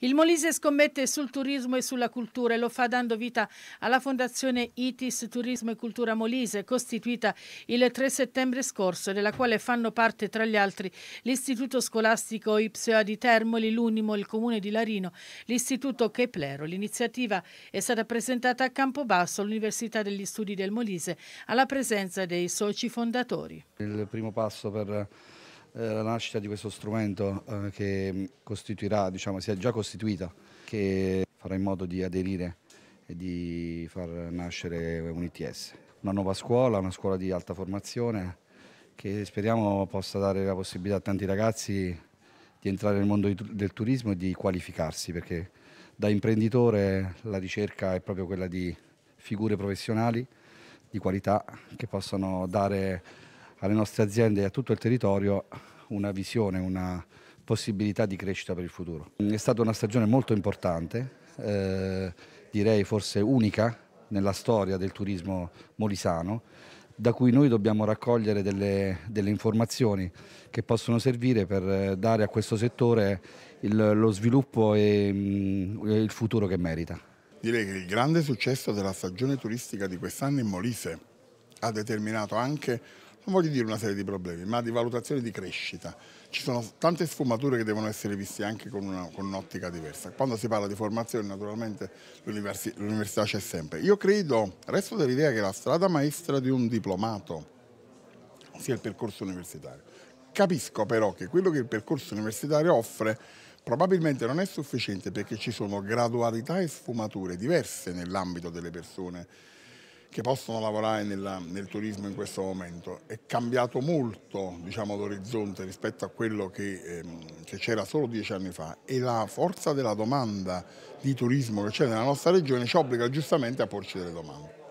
Il Molise scommette sul turismo e sulla cultura e lo fa dando vita alla Fondazione ITIS Turismo e Cultura Molise, costituita il 3 settembre scorso, della quale fanno parte tra gli altri l'Istituto Scolastico Ipsea di Termoli, l'Unimo, il Comune di Larino, l'Istituto Keplero. L'iniziativa è stata presentata a Campobasso all'Università degli Studi del Molise, alla presenza dei soci fondatori. Il primo passo per eh, la nascita di questo strumento eh, che mm, costituirà, diciamo, si è già costituita, che farà in modo di aderire e di far nascere un ITS. Una nuova scuola, una scuola di alta formazione che speriamo possa dare la possibilità a tanti ragazzi di entrare nel mondo del turismo e di qualificarsi, perché da imprenditore la ricerca è proprio quella di figure professionali di qualità che possano dare alle nostre aziende e a tutto il territorio una visione, una possibilità di crescita per il futuro. È stata una stagione molto importante, eh, direi forse unica nella storia del turismo molisano, da cui noi dobbiamo raccogliere delle, delle informazioni che possono servire per dare a questo settore il, lo sviluppo e mh, mm, il futuro che merita. Direi che il grande successo della stagione turistica di quest'anno in Molise ha determinato anche non voglio dire una serie di problemi, ma di valutazione di crescita. Ci sono tante sfumature che devono essere viste anche con, un'ottica diversa. Quando si parla di formazione naturalmente l'università c'è sempre. Io credo, resto dell'idea che la strada maestra di un diplomato sia il percorso universitario. Capisco però che quello che il percorso universitario offre probabilmente non è sufficiente perché ci sono gradualità e sfumature diverse nell'ambito delle persone che possono lavorare nella, nel turismo in questo momento. È cambiato molto diciamo, l'orizzonte rispetto a quello che ehm, c'era solo dieci anni fa e la forza della domanda di turismo che c'è nella nostra regione ci obbliga giustamente a porci delle domande.